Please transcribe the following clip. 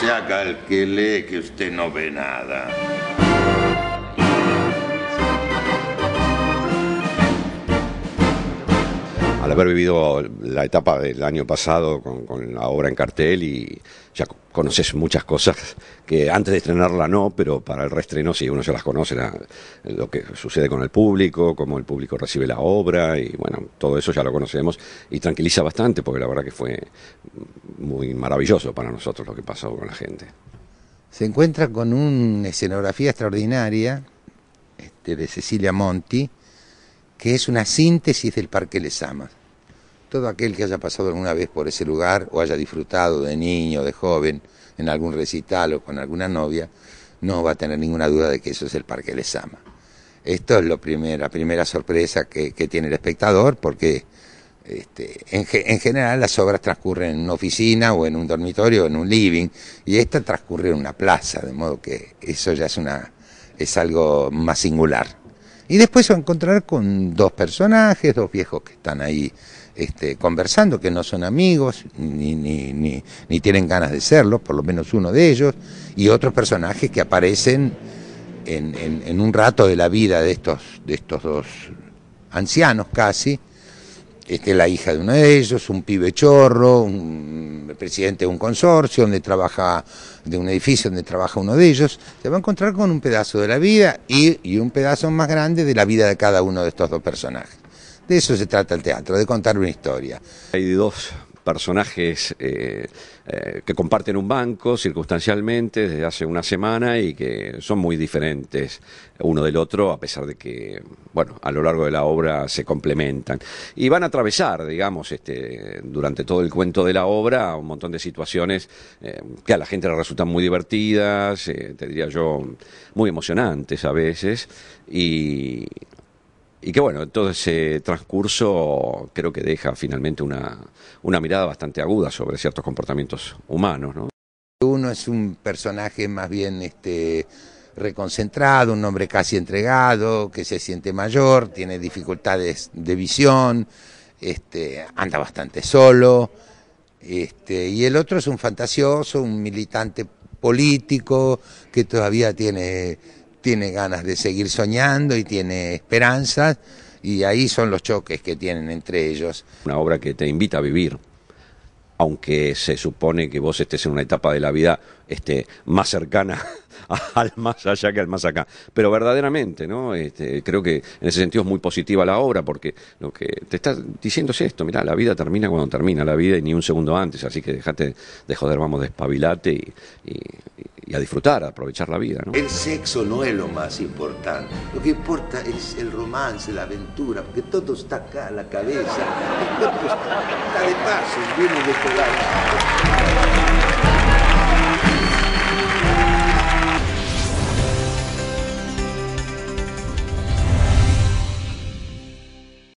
se haga el que lee que usted no ve nada. haber vivido la etapa del año pasado con, la obra en cartel y ya conoces muchas cosas que antes de estrenarla no, pero para el reestreno sí, uno ya las conoce, lo que sucede con el público, cómo el público recibe la obra y bueno, todo eso ya lo conocemos y tranquiliza bastante porque la verdad que fue muy maravilloso para nosotros lo que pasó con la gente. Se encuentra con una escenografía extraordinaria este, de Cecilia Monti, que es una síntesis del Parque Les Amas todo aquel que haya pasado alguna vez por ese lugar o haya disfrutado de niño, de joven, en algún recital o con alguna novia, no va a tener ninguna duda de que eso es el Parque Les Ama. Esto es lo la primera sorpresa que, tiene el espectador porque este, en, general las obras transcurren en una oficina o en un dormitorio o en un living y esta transcurre en una plaza, de modo que eso ya es, una, es algo más singular. Y después se va a encontrar con dos personajes, dos viejos que están ahí este, conversando, que no son amigos, ni, ni, ni, tienen ganas de serlo, por lo menos uno de ellos, y otros personajes que aparecen en, un rato de la vida de estos, de estos dos ancianos casi, este, la hija de uno de ellos, un pibe chorro, un presidente de un consorcio, donde trabaja, de un edificio donde trabaja uno de ellos, se va a encontrar con un pedazo de la vida y, un pedazo más grande de la vida de cada uno de estos dos personajes. De eso se trata el teatro, de contar una historia. Hay dos personajes eh, eh, que comparten un banco circunstancialmente desde hace una semana y que son muy diferentes uno del otro, a pesar de que, bueno, a lo largo de la obra se complementan. Y van a atravesar, digamos, este, durante todo el cuento de la obra, un montón de situaciones eh, que a la gente le resultan muy divertidas, te diría yo, muy emocionantes a veces, y y que bueno, todo ese transcurso creo que deja finalmente una, una mirada bastante aguda sobre ciertos comportamientos humanos. ¿no? Uno es un personaje más bien este, reconcentrado, un hombre casi entregado, que se siente mayor, tiene dificultades de visión, este, anda bastante solo. Este, y el otro es un fantasioso, un militante político que todavía tiene tiene ganas de seguir soñando y tiene esperanzas, y ahí son los choques que tienen entre ellos. Una obra que te invita a vivir, aunque se supone que vos estés en una etapa de la vida este, más cercana al más allá que al más acá. Pero verdaderamente, ¿no? Este, creo que en ese sentido es muy positiva la obra, porque lo que te está diciendo es esto, mirá, la vida termina cuando termina la vida y ni un segundo antes, así que dejate de joder, vamos, despabilate y a disfrutar, a aprovechar la vida. El sexo no es lo más importante, lo que importa es el romance, la aventura, porque todo está acá, la cabeza, todo está, de paso, viene de este lado.